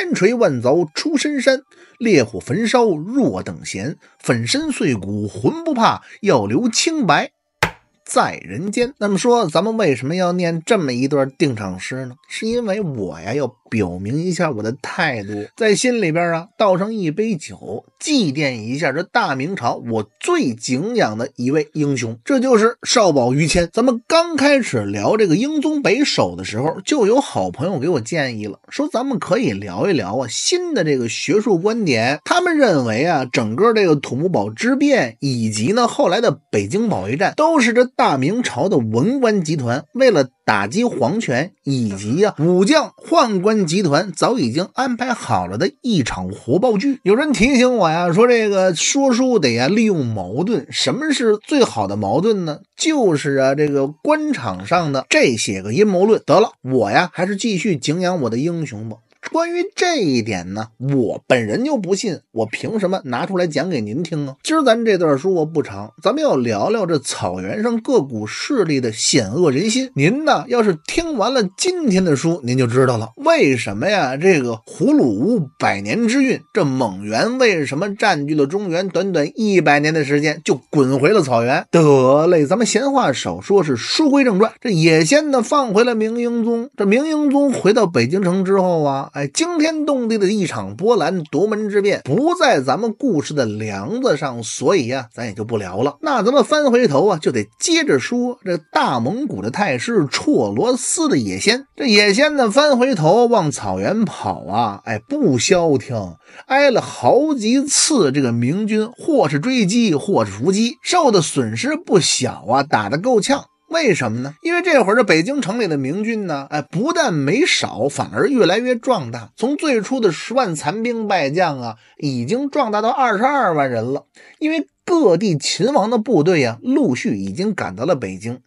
千锤万凿出深山，烈火焚烧若等闲。粉身碎骨浑不怕，要留清白在人间。那么说，咱们为什么要念这么一段定场诗呢？是因为我呀要。表明一下我的态度，在心里边啊倒上一杯酒，祭奠一下这大明朝我最敬仰的一位英雄，这就是少保于谦。咱们刚开始聊这个英宗北狩的时候，就有好朋友给我建议了，说咱们可以聊一聊啊新的这个学术观点。他们认为啊，整个这个土木堡之变以及呢后来的北京保卫战，都是这大明朝的文官集团为了打击皇权以及啊武将宦官。集团早已经安排好了的一场活爆剧。有人提醒我呀，说这个说书得呀利用矛盾。什么是最好的矛盾呢？就是啊这个官场上的这些个阴谋论。得了，我呀还是继续敬仰我的英雄吧。关于这一点呢，我本人就不信。我凭什么拿出来讲给您听啊？今儿咱这段书我不长，咱们要聊聊这草原上各股势力的险恶人心。您呢，要是听完了今天的书，您就知道了为什么呀？这个葫芦屋百年之运，这蒙元为什么占据了中原短短一百年的时间就滚回了草原？得嘞，咱们闲话少说，是书归正传。这野仙呢放回了明英宗，这明英宗回到北京城之后啊。哎，惊天动地的一场波澜，夺门之变不在咱们故事的梁子上，所以呀，咱也就不聊了。那咱们翻回头啊，就得接着说这大蒙古的太师绰罗斯的野仙。这野仙呢，翻回头往草原跑啊，哎，不消停，挨了好几次这个明军，或是追击，或是伏击，受的损失不小啊，打得够呛。为什么呢？因为这会儿这北京城里的明军呢，哎，不但没少，反而越来越壮大。从最初的十万残兵败将啊，已经壮大到二十二万人了。因为各地秦王的部队啊，陆续已经赶到了北京。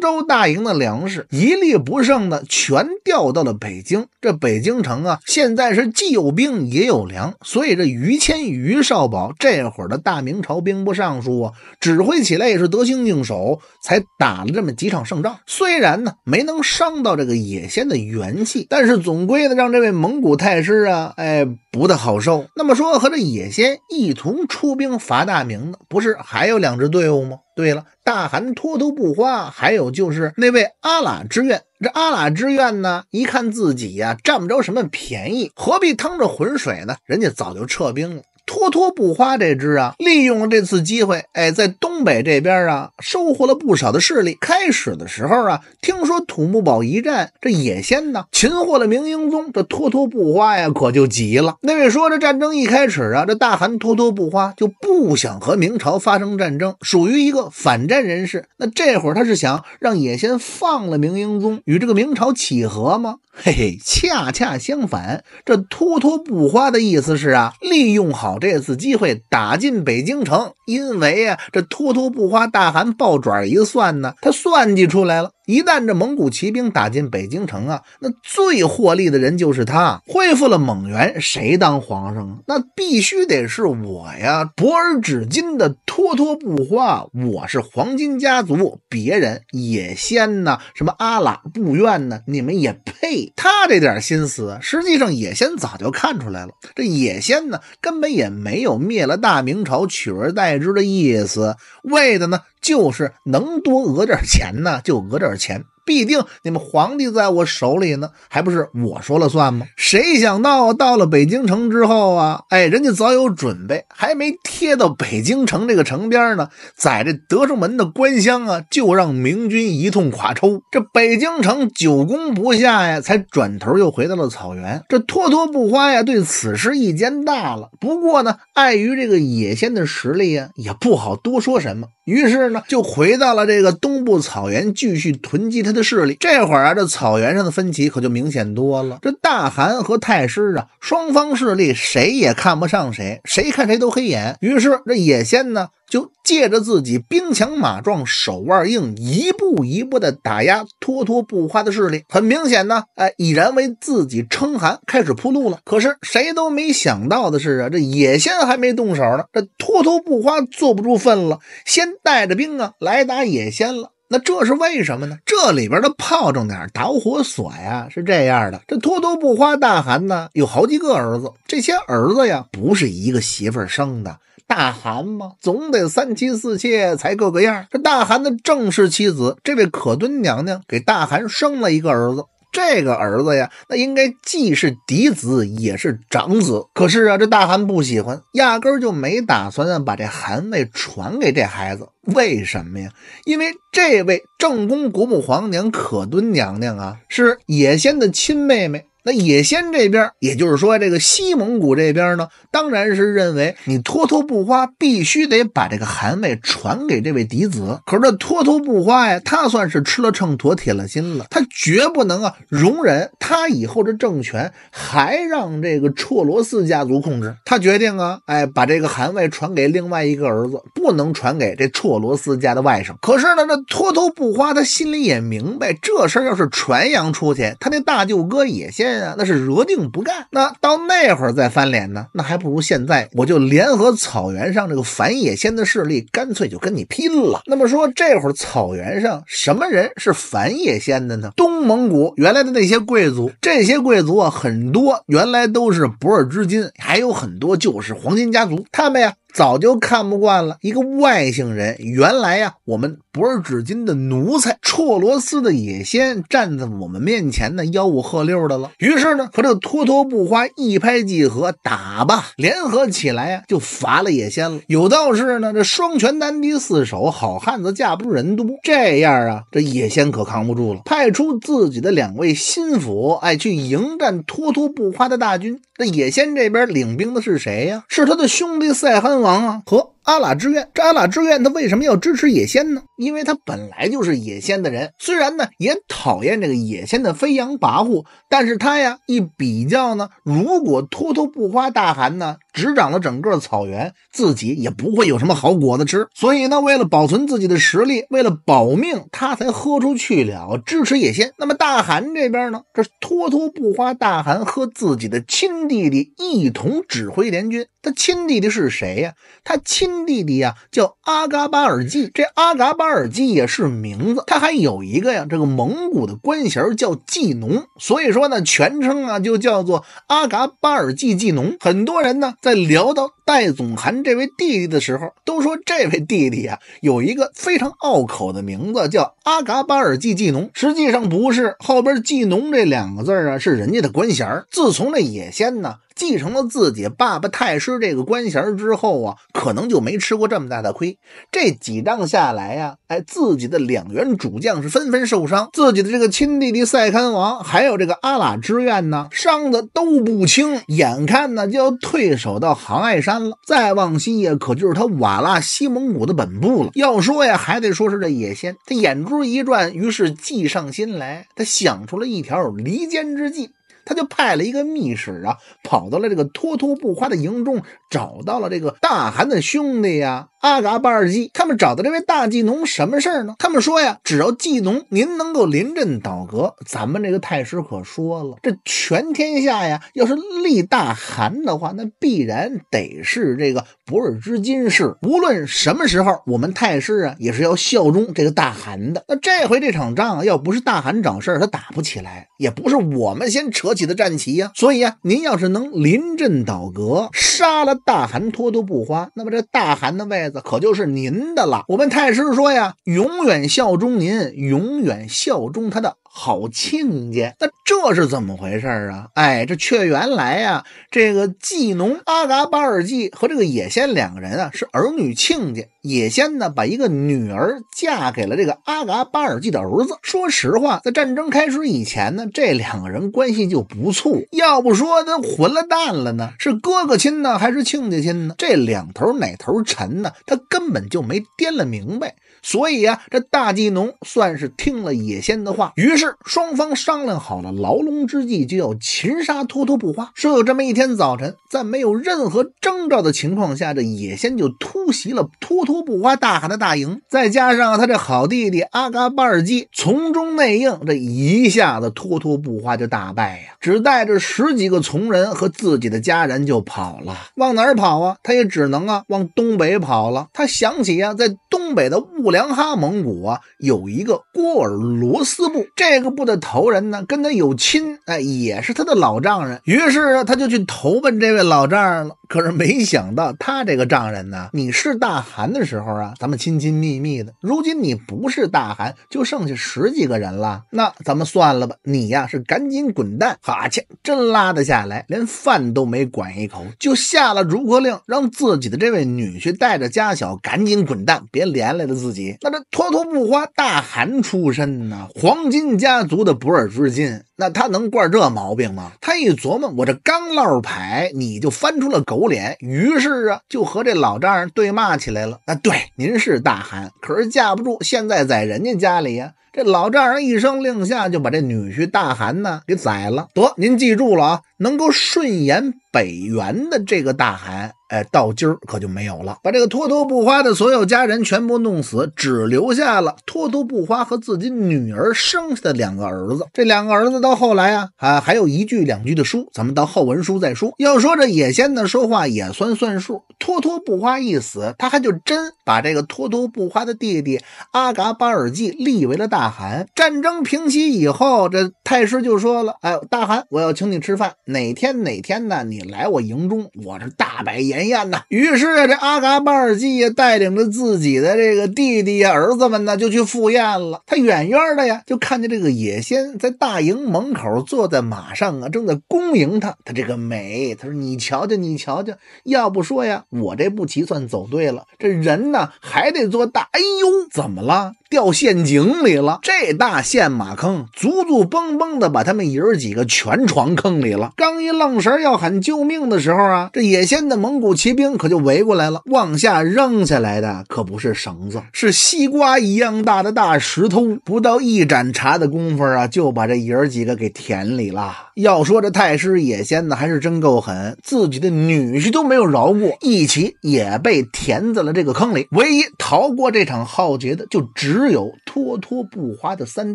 周大营的粮食一粒不剩的全调到了北京，这北京城啊，现在是既有兵也有粮，所以这于谦、于少保这会儿的大明朝兵部尚书啊，指挥起来也是得心应手，才打了这么几场胜仗。虽然呢没能伤到这个野仙的元气，但是总归呢让这位蒙古太师啊，哎不大好受。那么说和这野仙一同出兵伐大明的，不是还有两支队伍吗？对了，大汗脱头不花，还有就是那位阿拉之愿。这阿喇之愿呢？一看自己呀，占不着什么便宜，何必趟这浑水呢？人家早就撤兵了。拖拖不花这支啊，利用了这次机会，哎，在东北这边啊，收获了不少的势力。开始的时候啊，听说土木堡一战，这野先呢擒获了明英宗，这拖拖不花呀，可就急了。那位说，这战争一开始啊，这大汗拖拖不花就不想和明朝发生战争，属于一个反战人士。那这会儿他是想让野先放了明英宗。与这个明朝契合吗？嘿嘿，恰恰相反。这突突不花的意思是啊，利用好这次机会打进北京城，因为啊，这突突不花大汗抱爪一算呢，他算计出来了。一旦这蒙古骑兵打进北京城啊，那最获利的人就是他。恢复了蒙元，谁当皇上啊？那必须得是我呀！博尔只金的拖拖不花，我是黄金家族，别人也先呢？什么阿拉不怨呢？你们也配？他这点心思，实际上也先早就看出来了。这也先呢，根本也没有灭了大明朝，取而代之的意思，为的呢？就是能多讹点钱呢，就讹点钱。必定你们皇帝在我手里呢，还不是我说了算吗？谁想到到了北京城之后啊，哎，人家早有准备，还没贴到北京城这个城边呢，在这德胜门的官厢啊，就让明军一通垮抽，这北京城久攻不下呀，才转头又回到了草原。这拖拖不花呀，对此事意见大了，不过呢，碍于这个野仙的实力呀，也不好多说什么，于是呢，就回到了这个东部草原，继续囤积他的。势力这会儿啊，这草原上的分歧可就明显多了。这大汗和太师啊，双方势力谁也看不上谁，谁看谁都黑眼。于是，这野仙呢，就借着自己兵强马壮、手腕硬，一步一步的打压拖拖布花的势力。很明显呢，哎，已然为自己称汗开始铺路了。可是谁都没想到的是啊，这野仙还没动手呢，这拖拖布花坐不住份了，先带着兵啊来打野仙了。那这是为什么呢？这里边的炮仗点导火索呀是这样的：这脱拖不花大汗呢有好几个儿子，这些儿子呀不是一个媳妇生的。大汗嘛，总得三妻四妾才各个样。这大汗的正式妻子这位可敦娘娘给大汗生了一个儿子。这个儿子呀，那应该既是嫡子，也是长子。可是啊，这大汗不喜欢，压根儿就没打算把这汗位传给这孩子。为什么呀？因为这位正宫国母皇娘可敦娘娘啊，是野仙的亲妹妹。那也先这边，也就是说，这个西蒙古这边呢，当然是认为你脱脱不花必须得把这个汗位传给这位嫡子。可是这脱脱不花呀，他算是吃了秤砣铁了心了，他绝不能啊容忍他以后的政权还让这个绰罗斯家族控制。他决定啊，哎，把这个汗位传给另外一个儿子，不能传给这绰罗斯家的外甥。可是呢，这脱脱不花他心里也明白，这事儿要是传扬出去，他那大舅哥也先。那是惹定不干，那到那会儿再翻脸呢？那还不如现在，我就联合草原上这个反野仙的势力，干脆就跟你拼了。那么说这会儿草原上什么人是反野仙的呢？东蒙古原来的那些贵族，这些贵族啊，很多原来都是博尔之金，还有很多就是黄金家族，他们呀。早就看不惯了，一个外姓人，原来呀，我们博尔纸巾的奴才，绰罗斯的野仙站在我们面前呢，吆五喝六的了。于是呢，和这托托不花一拍即合，打吧，联合起来呀，就罚了野仙了。有道是呢，这双拳难敌四手，好汉子架不住人多。这样啊，这野仙可扛不住了，派出自己的两位心腹，哎，去迎战托托不花的大军。那野仙这边领兵的是谁呀？是他的兄弟赛罕王。王和阿拉支愿，这阿拉志愿他为什么要支持野仙呢？因为他本来就是野仙的人，虽然呢也讨厌这个野仙的飞扬跋扈，但是他呀一比较呢，如果拖拖不花大汗呢执掌了整个草原，自己也不会有什么好果子吃。所以呢，为了保存自己的实力，为了保命，他才喝出去了支持野仙。那么大汗这边呢，这拖拖不花大汗和自己的亲弟弟一同指挥联军，他亲弟弟是谁呀？他亲。弟弟呀，叫阿嘎巴尔济，这阿嘎巴尔济也是名字，他还有一个呀，这个蒙古的官衔叫济农，所以说呢，全称啊就叫做阿嘎巴尔济济农。很多人呢在聊到戴总汗这位弟弟的时候，都说这位弟弟呀有一个非常拗口的名字，叫阿嘎巴尔济济农。实际上不是，后边济农这两个字啊是人家的官衔。自从那野仙呢。继承了自己爸爸太师这个官衔之后啊，可能就没吃过这么大的亏。这几仗下来呀，哎，自己的两员主将是纷纷受伤，自己的这个亲弟弟赛堪王还有这个阿拉之愿呢，伤的都不轻。眼看呢就要退守到杭爱山了，再往西呀，可就是他瓦剌西蒙古的本部了。要说呀，还得说是这野仙，他眼珠一转，于是计上心来，他想出了一条离间之计。他就派了一个密使啊，跑到了这个脱脱不花的营中，找到了这个大汗的兄弟呀。阿嘎巴尔济他们找的这位大祭农什么事儿呢？他们说呀，只要祭农您能够临阵倒戈，咱们这个太师可说了，这全天下呀，要是立大汗的话，那必然得是这个博尔之金氏。无论什么时候，我们太师啊，也是要效忠这个大汗的。那这回这场仗，要不是大汗找事儿，他打不起来；也不是我们先扯起的战旗呀。所以啊，您要是能临阵倒戈，杀了大汗托都不花，那么这大汗的位。可就是您的了。我们太师说呀，永远效忠您，永远效忠他的。好亲家，那这是怎么回事儿啊？哎，这却原来呀，这个继农阿嘎巴尔季和这个野仙两个人啊，是儿女亲家。野仙呢，把一个女儿嫁给了这个阿嘎巴尔季的儿子。说实话，在战争开始以前呢，这两个人关系就不错。要不说他混了蛋了呢？是哥哥亲呢，还是亲家亲呢？这两头哪头沉呢？他根本就没掂了明白。所以啊，这大继农算是听了野仙的话，于是。双方商量好了牢笼之计，就要擒杀托托布花。说有这么一天早晨，在没有任何征兆的情况下，这野仙就突袭了托托布花大汗的大营。再加上他这好弟弟阿嘎巴尔基从中内应，这一下子托托布花就大败呀，只带着十几个从人和自己的家人就跑了。往哪儿跑啊？他也只能啊往东北跑了。他想起啊，在东北的兀良哈蒙古啊，有一个郭尔罗斯部这。这个部的头人呢，跟他有亲，哎，也是他的老丈人。于是他就去投奔这位老丈人了。可是没想到，他这个丈人呢，你是大汗的时候啊，咱们亲亲密密的。如今你不是大汗，就剩下十几个人了，那咱们算了吧。你呀，是赶紧滚蛋！哈欠，真拉得下来，连饭都没管一口，就下了逐客令，让自己的这位女婿带着家小赶紧滚蛋，别连累了自己。那这拖拖不花大汗出身呢，黄金。家族的不二之金，那他能惯这毛病吗？他一琢磨，我这刚落牌，你就翻出了狗脸，于是啊，就和这老丈人对骂起来了。啊，对，您是大汗，可是架不住现在在人家家里呀。这老丈人一声令下，就把这女婿大汗呢给宰了。得，您记住了啊，能够顺延北元的这个大汗。哎，到今儿可就没有了。把这个托托布花的所有家人全部弄死，只留下了托托布花和自己女儿生下的两个儿子。这两个儿子到后来啊，啊，还有一句两句的书，咱们到后文书再说。要说这野仙子说话也算算数。托托布花一死，他还就真把这个托托布花的弟弟阿嘎巴尔济立为了大汗。战争平息以后，这太师就说了：“哎，大汗，我要请你吃饭，哪天哪天呢？你来我营中，我这大摆宴。”宴呢？于是啊，这阿嘎巴尔济呀，带领着自己的这个弟弟呀、儿子们呢，就去赴宴了。他远远的呀，就看见这个野仙在大营门口坐在马上啊，正在恭迎他。他这个美，他说：“你瞧瞧，你瞧瞧，要不说呀，我这步棋算走对了。这人呢，还得做大。哎呦，怎么了？掉陷阱里了！这大陷马坑，足足嘣嘣的，把他们爷儿几个全闯坑里了。刚一愣神要喊救命的时候啊，这野仙的蒙古。骑兵可就围过来了，往下扔下来的可不是绳子，是西瓜一样大的大石头。不到一盏茶的功夫啊，就把这爷儿几个给田里了。要说这太师野仙呢，还是真够狠，自己的女婿都没有饶过，一起也被填在了这个坑里。唯一逃过这场浩劫的，就只有拖拖不花的三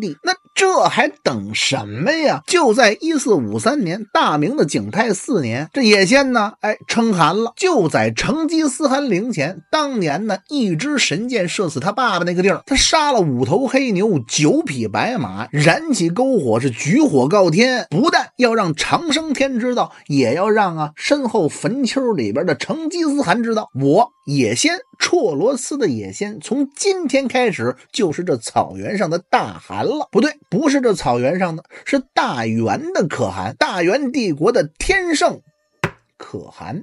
弟。那。这还等什么呀？就在一四五三年，大明的景泰四年，这野仙呢，哎，称汗了。就在成吉思汗陵前，当年呢，一支神箭射死他爸爸那个地儿，他杀了五头黑牛、九匹白马，燃起篝火，是举火告天，不但要让长生天知道，也要让啊身后坟丘里边的成吉思汗知道，我野仙。绰罗斯的野仙从今天开始就是这草原上的大汗了。不对，不是这草原上的，是大元的可汗，大元帝国的天圣可汗。